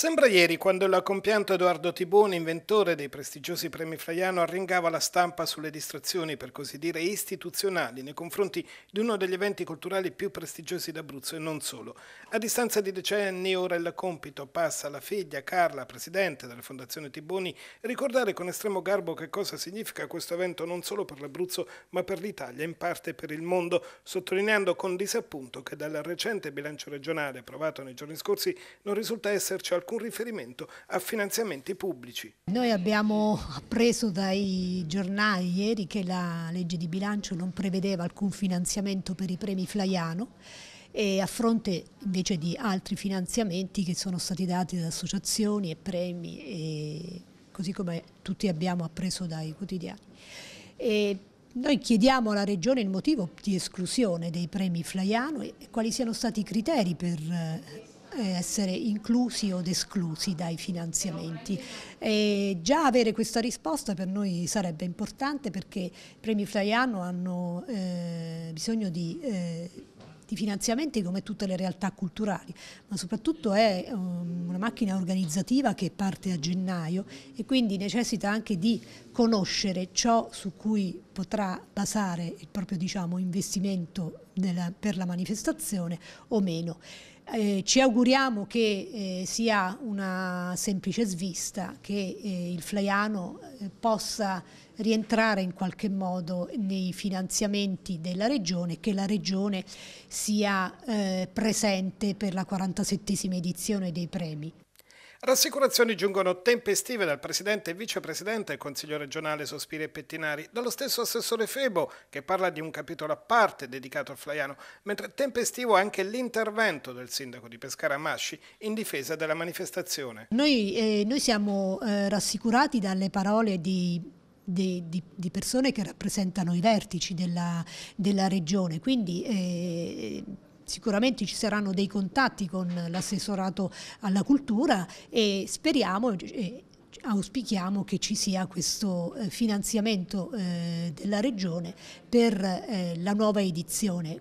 Sembra ieri quando compianto Edoardo Tibone, inventore dei prestigiosi premi Fraiano, arringava la stampa sulle distrazioni, per così dire, istituzionali nei confronti di uno degli eventi culturali più prestigiosi d'Abruzzo e non solo. A distanza di decenni ora il compito passa alla figlia Carla, presidente della Fondazione Tiboni, ricordare con estremo garbo che cosa significa questo evento non solo per l'Abruzzo ma per l'Italia e in parte per il mondo, sottolineando con disappunto che dal recente bilancio regionale approvato nei giorni scorsi non risulta esserci alcun alcun riferimento a finanziamenti pubblici. Noi abbiamo appreso dai giornali ieri che la legge di bilancio non prevedeva alcun finanziamento per i premi Flaiano e a fronte invece di altri finanziamenti che sono stati dati da associazioni e premi, e così come tutti abbiamo appreso dai quotidiani. E noi chiediamo alla Regione il motivo di esclusione dei premi Flaiano e quali siano stati i criteri per eh, eh, essere inclusi o esclusi dai finanziamenti. E già avere questa risposta per noi sarebbe importante perché i premi Flaiano hanno eh, bisogno di, eh, di, finanziamenti come tutte le realtà culturali, ma soprattutto è um, una macchina organizzativa che parte a gennaio e quindi necessita anche di conoscere ciò su cui potrà basare il proprio diciamo, investimento della, per la manifestazione o meno. Eh, ci auguriamo che eh, sia una semplice svista, che eh, il Flaiano eh, possa rientrare in qualche modo nei finanziamenti della Regione, che la Regione sia eh, presente per la 47esima edizione dei premi. Rassicurazioni giungono tempestive dal presidente e vicepresidente del Consiglio regionale Sospiri e Pettinari, dallo stesso assessore Febo che parla di un capitolo a parte dedicato al Flaiano, mentre tempestivo anche l'intervento del sindaco di Pescara Masci in difesa della manifestazione. Noi, eh, noi siamo eh, rassicurati dalle parole di di, di, di, persone che rappresentano i vertici della, della regione, quindi eh, sicuramente ci saranno dei contatti con l'assessorato alla cultura e speriamo e auspichiamo che ci sia questo eh, finanziamento eh, della regione per eh, la nuova edizione.